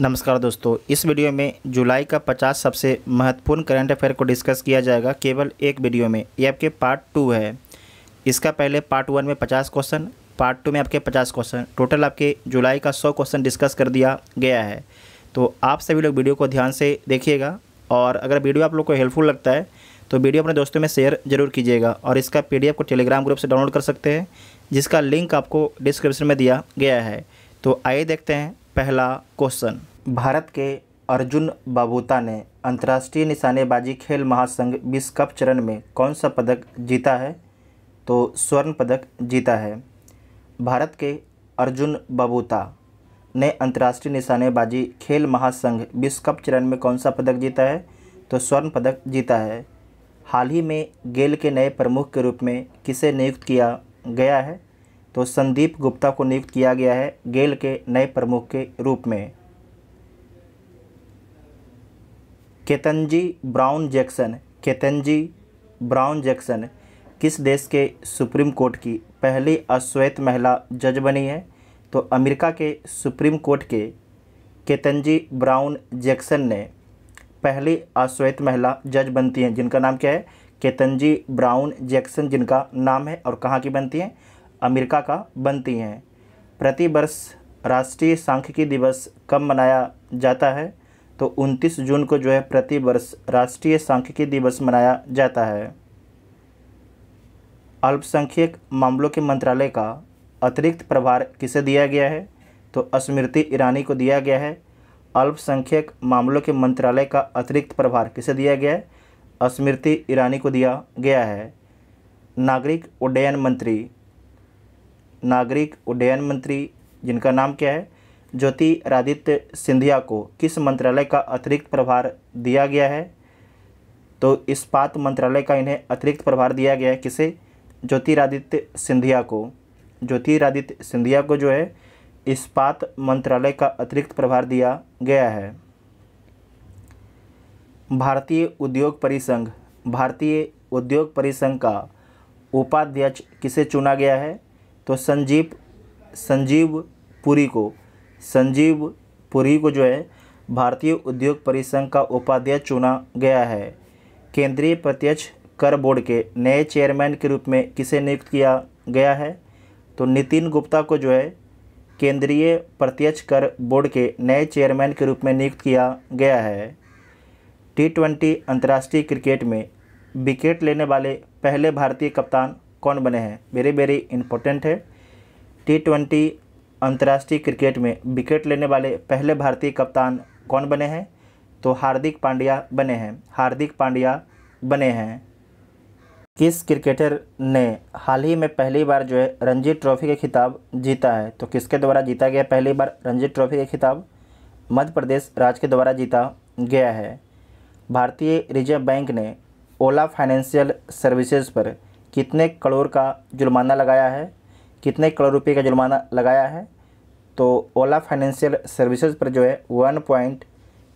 नमस्कार दोस्तों इस वीडियो में जुलाई का 50 सबसे महत्वपूर्ण करंट अफेयर को डिस्कस किया जाएगा केवल एक वीडियो में ये आपके पार्ट टू है इसका पहले पार्ट वन में 50 क्वेश्चन पार्ट टू में आपके 50 क्वेश्चन टोटल आपके जुलाई का 100 क्वेश्चन डिस्कस कर दिया गया है तो आप सभी लोग वीडियो को ध्यान से देखिएगा और अगर वीडियो आप लोग को हेल्पफुल लगता है तो वीडियो अपने दोस्तों में शेयर जरूर कीजिएगा और इसका पी को टेलीग्राम ग्रुप से डाउनलोड कर सकते हैं जिसका लिंक आपको डिस्क्रिप्शन में दिया गया है तो आइए देखते हैं पहला क्वेश्चन भारत के अर्जुन बाबूता ने अंतर्राष्ट्रीय निशानेबाजी खेल महासंघ विश्व कप चरण में कौन सा पदक जीता है तो स्वर्ण पदक जीता है भारत के अर्जुन बाबूता ने अंतर्राष्ट्रीय निशानेबाजी खेल महासंघ विश्व कप चरण में कौन सा पदक जीता है तो स्वर्ण पदक जीता है हाल ही में गेल के नए प्रमुख के रूप में किसे नियुक्त किया गया है तो संदीप गुप्ता को नियुक्त किया गया है गेल के नए प्रमुख के रूप में Ketanji Brown Jackson Ketanji Brown Jackson किस देश के सुप्रीम कोर्ट की पहली अश्वेत महिला जज बनी है तो अमेरिका के सुप्रीम कोर्ट के केतनजी ब्राउन जैक्सन ने पहली अश्वेत महिला जज बनती हैं जिनका नाम क्या है केतनजी ब्राउन जैक्सन जिनका नाम है और कहाँ की बनती हैं अमेरिका का बनती हैं प्रति वर्ष राष्ट्रीय सांख्यिकी दिवस कब मनाया जाता है तो 29 जून को जो है प्रति वर्ष राष्ट्रीय सांख्यिकी दिवस मनाया जाता है अल्पसंख्यक मामलों के मंत्रालय का अतिरिक्त प्रभार किसे दिया गया है तो स्मृति ईरानी को दिया गया है अल्पसंख्यक मामलों के मंत्रालय का अतिरिक्त प्रभार किसे दिया गया है स्मृति ईरानी को दिया गया है नागरिक उड्डयन मंत्री नागरिक उड्डयन मंत्री जिनका नाम क्या है ज्योति आदित्य सिंधिया को किस मंत्रालय का अतिरिक्त प्रभार दिया गया है तो इस्पात मंत्रालय का इन्हें अतिरिक्त प्रभार दिया गया है किसे ज्योतिरादित्य सिंधिया को ज्योतिरादित्य सिंधिया को जो है इस्पात मंत्रालय का अतिरिक्त प्रभार दिया गया है भारतीय उद्योग परिसंघ भारतीय उद्योग परिसंघ का उपाध्यक्ष किसे चुना गया है तो संजीव संजीव पुरी को संजीव पुरी को जो है भारतीय उद्योग परिसंघ का उपाध्यक्ष चुना गया है केंद्रीय प्रत्यक्ष कर बोर्ड के नए चेयरमैन के रूप में किसे नियुक्त किया गया है तो नितिन गुप्ता को जो है केंद्रीय प्रत्यक्ष कर बोर्ड के नए चेयरमैन के रूप में नियुक्त किया गया है टी ट्वेंटी अंतर्राष्ट्रीय क्रिकेट में विकेट लेने वाले पहले भारतीय कप्तान कौन बने हैं वेरी वेरी इंपॉर्टेंट है टी ट्वेंटी अंतर्राष्ट्रीय क्रिकेट में विकेट लेने वाले पहले भारतीय कप्तान कौन बने हैं तो हार्दिक पांड्या बने हैं हार्दिक पांड्या बने हैं किस क्रिकेटर ने हाल ही में पहली बार जो है रणजी ट्रॉफी का खिताब जीता है तो किसके द्वारा जीता गया पहली बार रणजी ट्रॉफी का खिताब मध्य प्रदेश राज्य के द्वारा जीता गया है भारतीय रिजर्व बैंक ने ओला फाइनेंशियल सर्विसेज पर कितने करोड़ का जुर्माना लगाया है कितने करोड़ रुपये का जुर्माना लगाया है तो ओला फाइनेंशियल सर्विसेज पर जो है वन पॉइंट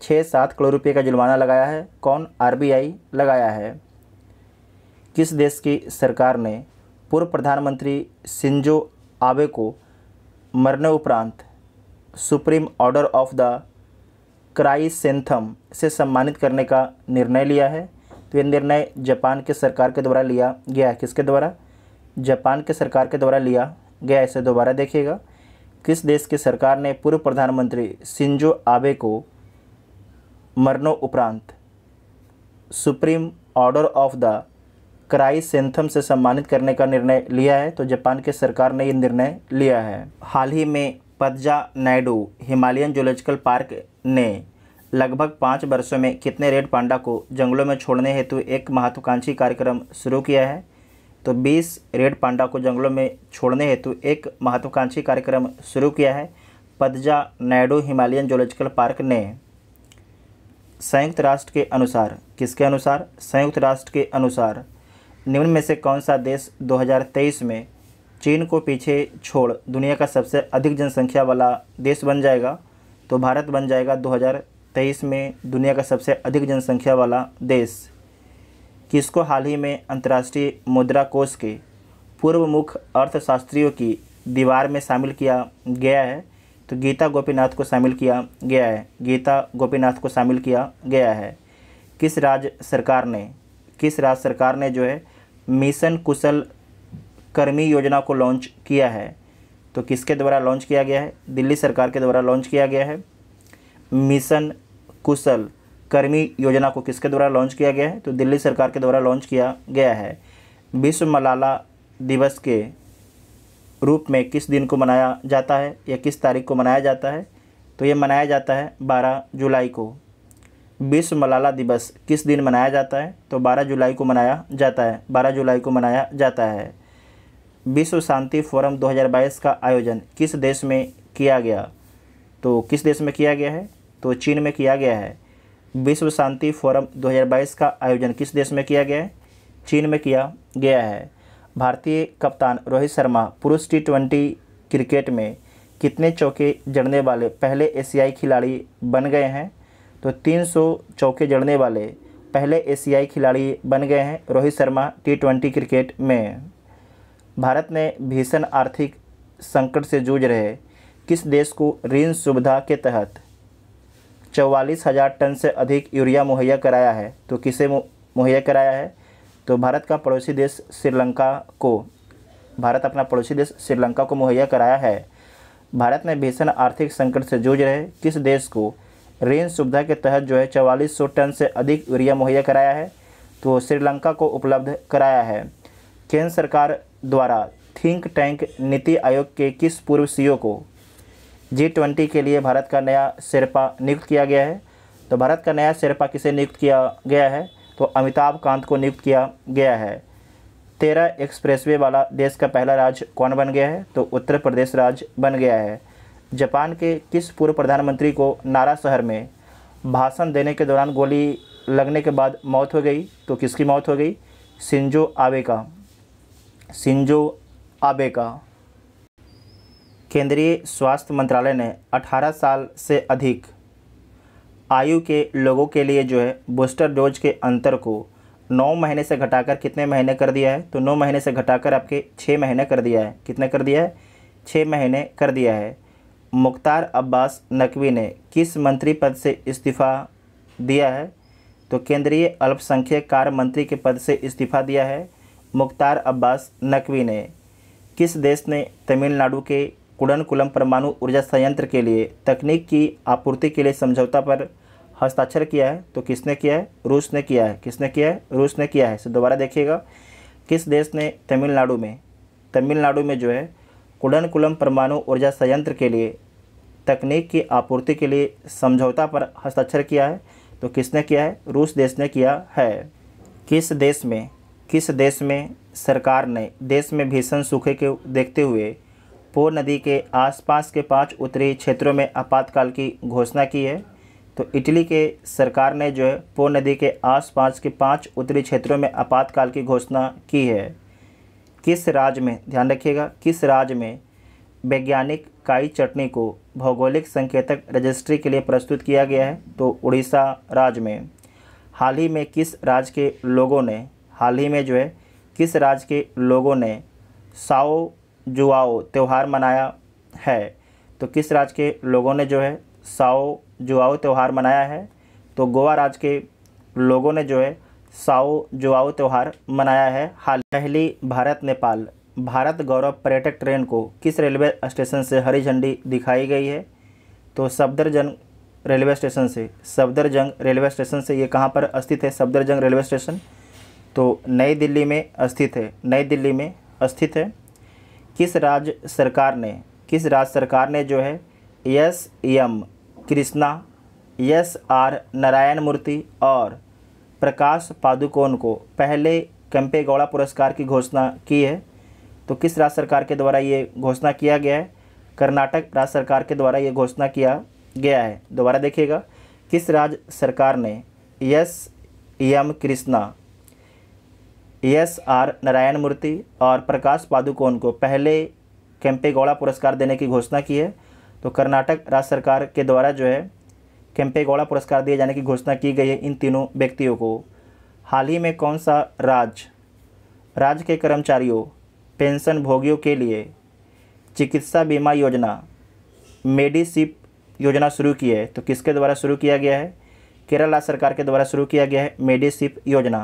छः सात करोड़ रुपये का जुर्माना लगाया है कौन आरबीआई लगाया है किस देश की सरकार ने पूर्व प्रधानमंत्री सिंजो आबे को मरने उपरांत supreme order of the chrysanthemum से सम्मानित करने का निर्णय लिया है तो यह निर्णय जापान के सरकार के द्वारा लिया गया किसके द्वारा जापान के सरकार के द्वारा लिया गया इसे दोबारा देखिएगा किस देश की सरकार ने पूर्व प्रधानमंत्री सिंजो आबे को उपरांत supreme order of the chrysanthemum से सम्मानित करने का निर्णय लिया है तो जापान के सरकार ने यह निर्णय लिया है हाल ही में Padmaja Naidu Himalayan zoological park ने लगभग पाँच वर्षों में कितने रेड पांडा को जंगलों में छोड़ने हेतु एक महत्वाकांक्षी कार्यक्रम शुरू किया है तो 20 रेड पांडा को जंगलों में छोड़ने हेतु एक महत्वाकांक्षी कार्यक्रम शुरू किया है Padmaja Naidu Himalayan zoological park ने संयुक्त राष्ट्र के अनुसार किसके अनुसार संयुक्त राष्ट्र के अनुसार निम्न में से कौन सा देश 2023 में चीन को पीछे छोड़ दुनिया का सबसे अधिक जनसंख्या वाला देश बन जाएगा तो भारत बन जाएगा तेईस में दुनिया का सबसे अधिक जनसंख्या वाला देश किसको हाल ही में अंतर्राष्ट्रीय मुद्रा कोष के पूर्व मुख्य अर्थशास्त्रियों की दीवार में शामिल किया गया है तो गीता गोपीनाथ को शामिल किया गया है गीता गोपीनाथ को शामिल किया गया है किस राज्य सरकार ने किस राज्य सरकार ने जो है मिशन कुशल कर्मी योजना को लॉन्च किया है तो किसके द्वारा लॉन्च किया गया है दिल्ली सरकार के द्वारा लॉन्च किया गया है मिशन कुशल कर्मी योजना को किसके द्वारा लॉन्च किया गया है तो दिल्ली सरकार के द्वारा लॉन्च किया गया है विश्व मलाला दिवस के रूप में किस दिन को मनाया जाता है या किस तारीख को मनाया जाता है तो ये मनाया जाता है 12 जुलाई को विश्व मलाला दिवस किस दिन मनाया जाता है तो 12 जुलाई को मनाया जाता है 12 जुलाई को मनाया जाता है विश्व शांति फोरम 2022 का आयोजन किस देश में किया गया तो किस देश में किया गया है तो चीन में किया गया है विश्व शांति फोरम 2022 का आयोजन किस देश में किया गया है चीन में किया गया है भारतीय कप्तान रोहित शर्मा पुरुष टी ट्वेंटी क्रिकेट में कितने चौके जड़ने वाले पहले एशियाई खिलाड़ी बन गए हैं तो 300 चौके जड़ने वाले पहले एशियाई खिलाड़ी बन गए हैं Rohit Sharma T twenty cricket में भारत ने भीषण आर्थिक संकट से जूझ रहे किस देश को ऋण सुविधा के तहत चौवालीस हज़ार टन से अधिक यूरिया मुहैया कराया है तो किसे मुहैया कराया है तो भारत का पड़ोसी देश श्रीलंका को भारत अपना पड़ोसी देश श्रीलंका को मुहैया कराया है भारत में भीषण आर्थिक संकट से जूझ रहे किस देश को ऋण सुविधा के तहत जो है चवालीस सौ टन से अधिक यूरिया मुहैया कराया है तो श्रीलंका को उपलब्ध कराया है केंद्र सरकार द्वारा थिंक टैंक नीति आयोग के किस पूर्व सीईओ को जी ट्वेंटी के लिए भारत का नया शेरपा नियुक्त किया गया है तो भारत का नया शेरपा किसे नियुक्त किया गया है तो अमिताभ कांत को नियुक्त किया गया है तेरह एक्सप्रेसवे वाला देश का पहला राज्य कौन बन गया है तो उत्तर प्रदेश राज्य बन गया है जापान के किस पूर्व प्रधानमंत्री को नारा शहर में भाषण देने के दौरान गोली लगने के बाद मौत हो गई तो किसकी मौत हो गई सिंजो आबे का सिंजो आबे का केंद्रीय स्वास्थ्य मंत्रालय ने 18 साल से अधिक आयु के लोगों के लिए जो है बूस्टर डोज के अंतर को नौ महीने से घटाकर कितने महीने कर दिया है तो नौ महीने से घटाकर आपके छः महीने कर दिया है कितने कर दिया है छः महीने कर दिया है मुख्तार अब्बास नकवी ने किस मंत्री पद से इस्तीफ़ा दिया है तो केंद्रीय अल्पसंख्यक कार्य मंत्री के पद से इस्तीफा दिया है मुख्तार अब्बास नकवी ने किस देश ने तमिलनाडु के कुडन कुलम परमाणु ऊर्जा संयंत्र के लिए तकनीक की आपूर्ति के लिए समझौता पर हस्ताक्षर किया है तो किसने किया है रूस ने किया है किसने किया है रूस ने किया है सो दोबारा देखिएगा किस देश ने तमिलनाडु में तमिलनाडु में जो है कुडन कुलम परमाणु ऊर्जा संयंत्र के लिए तकनीक की आपूर्ति के लिए समझौता पर हस्ताक्षर किया है तो किसने किया है रूस देश ने किया है किस देश में किस देश में सरकार ने देश में भीषण सूखे के देखते हुए पो नदी के आसपास के पांच उत्तरी क्षेत्रों में आपातकाल की घोषणा की है तो इटली के सरकार ने जो है पो नदी के आसपास के पांच उत्तरी क्षेत्रों में आपातकाल की घोषणा की है किस राज्य में ध्यान रखिएगा किस राज्य में वैज्ञानिक काई चटनी को भौगोलिक संकेतक रजिस्ट्री के लिए प्रस्तुत किया गया है तो उड़ीसा राज्य में हाल ही में किस राज्य के लोगों ने हाल ही में जो है किस राज्य के लोगों ने साओ जुआओ त्यौहार मनाया है तो किस राज्य के लोगों ने जो है साओ जुआओ त्यौहार मनाया है तो गोवा राज्य के लोगों ने जो है साओ जुआओ त्यौहार मनाया है हाल पहली भारत नेपाल भारत गौरव पर्यटक ट्रेन को किस रेलवे स्टेशन से हरी झंडी दिखाई गई है तो सफदरजंग रेलवे स्टेशन से सफदरजंग रेलवे स्टेशन से ये कहाँ पर स्थित है सफदरजंग रेलवे स्टेशन तो नई दिल्ली में स्थित है नई दिल्ली में स्थित है किस राज्य सरकार ने किस राज्य सरकार ने जो है S M Krishna S R Narayana Murthy और प्रकाश पादुकोण को पहले कैंपेगौड़ा पुरस्कार की घोषणा की है तो किस राज्य सरकार के द्वारा ये घोषणा किया गया है कर्नाटक राज्य सरकार के द्वारा ये घोषणा किया गया है दोबारा देखिएगा किस राज्य सरकार ने S M Krishna S R Narayana Murthy और प्रकाश पादुकोण को पहले कैंपेगौड़ा पुरस्कार देने की घोषणा की है तो कर्नाटक राज्य सरकार के द्वारा जो है कैंपेगौड़ा पुरस्कार दिए जाने की घोषणा की गई है इन तीनों व्यक्तियों को हाल ही में कौन सा राज्य राज्य के कर्मचारियों पेंशन भोगियों के लिए चिकित्सा बीमा योजना मेडिसिप योजना शुरू की है तो किसके द्वारा शुरू किया गया है केरल राज्य सरकार के द्वारा शुरू किया गया है मेडिसिप योजना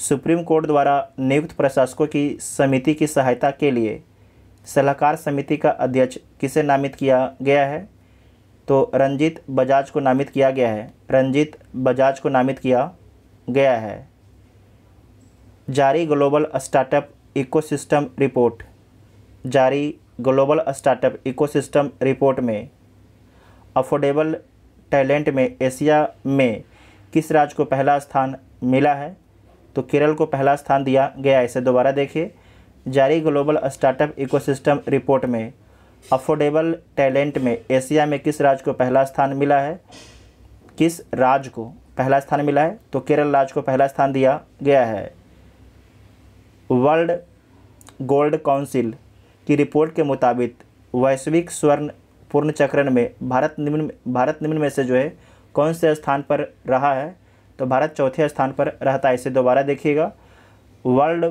सुप्रीम कोर्ट द्वारा नियुक्त प्रशासकों की समिति की सहायता के लिए सलाहकार समिति का अध्यक्ष किसे नामित किया गया है तो रंजीत बजाज को नामित किया गया है रंजीत बजाज को नामित किया गया है जारी ग्लोबल स्टार्टअप इकोसिस्टम रिपोर्ट जारी ग्लोबल स्टार्टअप इकोसिस्टम रिपोर्ट में अफोर्डेबल टैलेंट में एशिया में किस राज्य को पहला स्थान मिला है तो केरल को पहला स्थान दिया गया इसे दोबारा देखिए जारी ग्लोबल स्टार्टअप इकोसिस्टम रिपोर्ट में अफोर्डेबल टैलेंट में एशिया में किस राज्य को पहला स्थान मिला है किस राज्य को पहला स्थान मिला है तो केरल राज्य को पहला स्थान दिया गया है वर्ल्ड गोल्ड काउंसिल की रिपोर्ट के मुताबिक वैश्विक स्वर्ण पूर्ण चक्रण में भारत निम्न भारत निम्न में से जो है कौन से स्थान पर रहा है तो भारत चौथे स्थान पर रहता है इसे दोबारा देखिएगा वर्ल्ड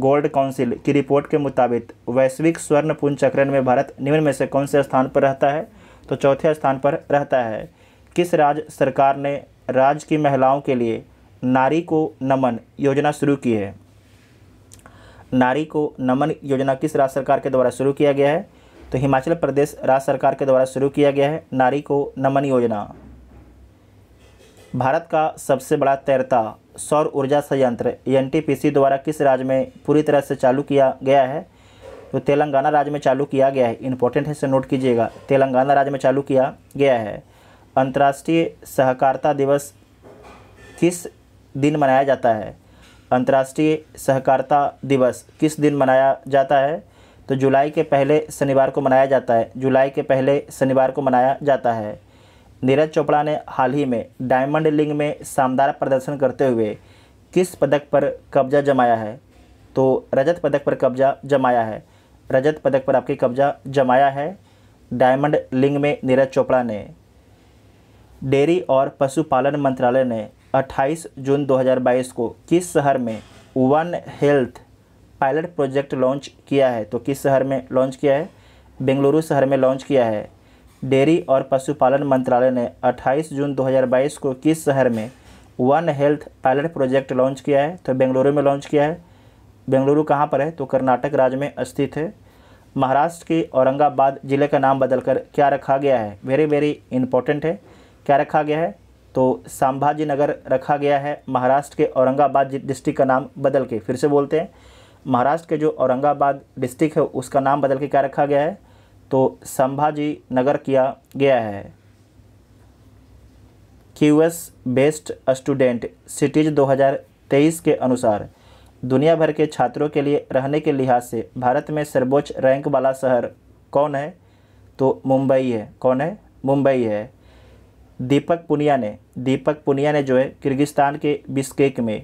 गोल्ड काउंसिल की रिपोर्ट के मुताबिक वैश्विक स्वर्ण पुंज चक्रण में भारत निम्न में से कौन से स्थान पर रहता है तो चौथे स्थान पर रहता है किस राज्य सरकार ने राज्य की महिलाओं के लिए नारी को नमन योजना शुरू की है नारी को नमन योजना किस राज्य सरकार के द्वारा शुरू किया गया है तो हिमाचल प्रदेश राज्य सरकार के द्वारा शुरू किया गया है नारी को नमन योजना भारत का सबसे बड़ा तैरता सौर ऊर्जा संयंत्र एनटीपीसी द्वारा किस राज्य में पूरी तरह से चालू किया गया है तो तेलंगाना राज्य में चालू किया गया है इंपॉर्टेंट है इसे नोट कीजिएगा तेलंगाना राज्य में चालू किया गया है अंतर्राष्ट्रीय सहकारिता दिवस किस दिन मनाया जाता है अंतर्राष्ट्रीय सहकारिता दिवस किस दिन मनाया जाता है तो जुलाई के पहले शनिवार को मनाया जाता है जुलाई के पहले शनिवार को मनाया जाता है नीरज चोपड़ा ने हाल ही में डायमंड लिंग में शानदार प्रदर्शन करते हुए किस पदक पर कब्जा जमाया है तो रजत पदक पर कब्जा जमाया है रजत पदक पर आपके कब्जा जमाया है डायमंड लिंग में नीरज चोपड़ा ने डेयरी और पशुपालन मंत्रालय ने 28 जून 2022 को किस शहर में One Health pilot project launch किया है तो किस शहर में लॉन्च किया है बेंगलुरु शहर में लॉन्च किया है डेयरी और पशुपालन मंत्रालय ने 28 जून 2022 को किस शहर में One Health pilot project launch किया है तो बेंगलुरु में लॉन्च किया है बेंगलुरु कहाँ पर है तो कर्नाटक राज्य में स्थित है महाराष्ट्र के औरंगाबाद ज़िले का नाम बदलकर क्या रखा गया है वेरी वेरी इंपॉर्टेंट है क्या रखा गया है तो संभाजी नगर रखा गया है महाराष्ट्र के औरंगाबाद डिस्ट्रिक्ट का नाम बदल के फिर से बोलते हैं महाराष्ट्र के जो औरंगाबाद डिस्ट्रिक्ट है उसका नाम बदल के क्या रखा गया है तो संभाजी नगर किया गया है Q S best student cities 2023 के अनुसार दुनिया भर के छात्रों के लिए रहने के लिहाज से भारत में सर्वोच्च रैंक वाला शहर कौन है तो मुंबई है कौन है मुंबई है दीपक पुनिया ने दीपक पुनिया ने जो है किर्गिस्तान के बिस्केक में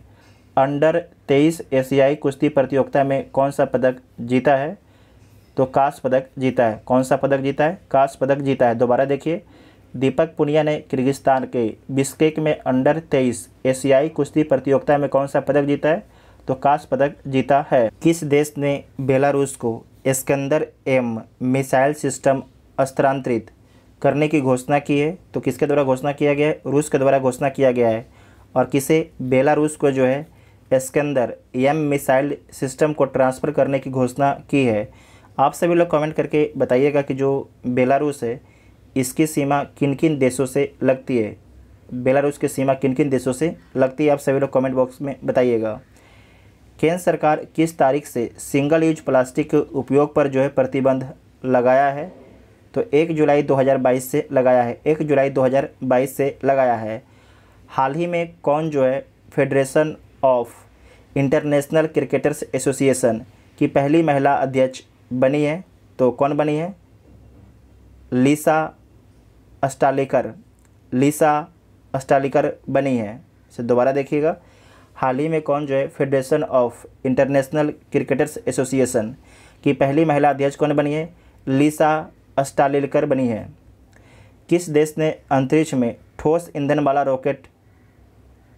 अंडर तेईस एशियाई कुश्ती प्रतियोगिता में कौन सा पदक जीता है तो कांस्य पदक जीता है कौन सा पदक जीता है कांस्य पदक जीता है दोबारा देखिए दीपक पुनिया ने किर्गिस्तान के बिस्केक में अंडर तेईस एशियाई कुश्ती प्रतियोगिता में कौन सा पदक जीता है तो कांस्य पदक जीता है किस देश ने बेलारूस को स्कंदर एम मिसाइल सिस्टम स्थानांतरित करने की घोषणा की है तो किसके द्वारा घोषणा किया गया है रूस के द्वारा घोषणा किया गया है और किसे बेलारूस को जो है स्कंदर एम मिसाइल सिस्टम को ट्रांसफ़र करने की घोषणा की है आप सभी लोग कमेंट करके बताइएगा कि जो बेलारूस है इसकी सीमा किन किन देशों से लगती है बेलारूस की सीमा किन किन देशों से लगती है आप सभी लोग कमेंट बॉक्स में बताइएगा केंद्र सरकार किस तारीख से सिंगल यूज प्लास्टिक के उपयोग पर जो है प्रतिबंध लगाया है तो एक जुलाई 2022 से लगाया है एक जुलाई 2022 से लगाया है हाल ही में कौन जो है Federation of International Cricketers Association की पहली महिला अध्यक्ष बनी है तो कौन बनी है लिसा अस्टालिकर लीसा अस्टालिकर बनी है इसे दोबारा देखिएगा हाल ही में कौन जो है Federation of International Cricketers Association की पहली महिला अध्यक्ष कौन बनी है लिसा अस्टालिकर बनी है किस देश ने अंतरिक्ष में ठोस ईंधन वाला रॉकेट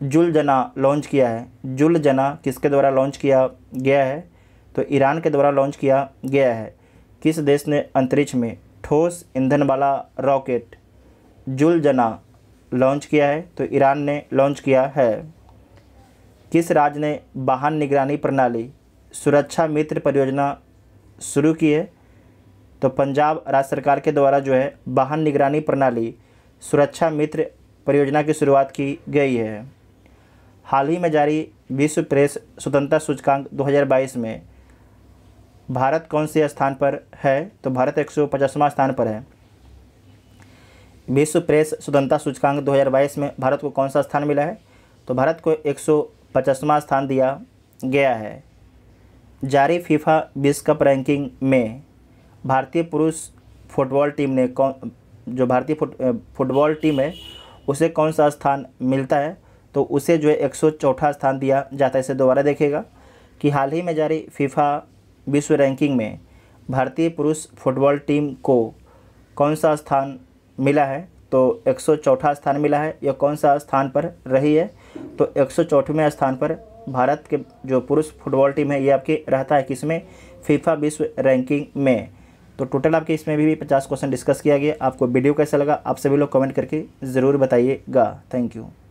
जुलजना लॉन्च किया है जुलजना किसके द्वारा लॉन्च किया गया है तो ईरान के द्वारा लॉन्च किया गया है किस देश ने अंतरिक्ष में ठोस ईंधन वाला रॉकेट जुलजना लॉन्च किया है तो ईरान ने लॉन्च किया है किस राज्य ने वाहन निगरानी प्रणाली सुरक्षा मित्र परियोजना शुरू की है तो पंजाब राज्य सरकार के द्वारा जो है वाहन निगरानी प्रणाली सुरक्षा मित्र परियोजना की शुरुआत की गई है हाल ही में जारी विश्व प्रेस स्वतंत्रता सूचकांक 2022 में भारत कौन से स्थान पर है तो भारत एक सौ स्थान पर है विश्व प्रेस स्वतंत्रता सूचकांक 2022 में भारत को कौन सा स्थान मिला है तो भारत को एक सौ स्थान दिया गया है जारी फीफा विश्व कप रैंकिंग में भारतीय पुरुष फुटबॉल टीम ने कौन जो भारतीय फुट फुटबॉल टीम है उसे कौन सा स्थान मिलता है तो उसे जो है एक स्थान दिया जाता है इसे दोबारा देखेगा कि हाल ही में जारी फीफा विश्व रैंकिंग में भारतीय पुरुष फुटबॉल टीम को कौन सा स्थान मिला है तो एक स्थान मिला है या कौन सा स्थान पर रही है तो एक स्थान पर भारत के जो पुरुष फुटबॉल टीम है ये आपकी रहता है किसमें फीफा विश्व रैंकिंग में तो टोटल आपके इसमें भी, भी 50 क्वेश्चन डिस्कस किया गया आपको वीडियो कैसा लगा आप सभी लोग कमेंट करके ज़रूर बताइएगा थैंक यू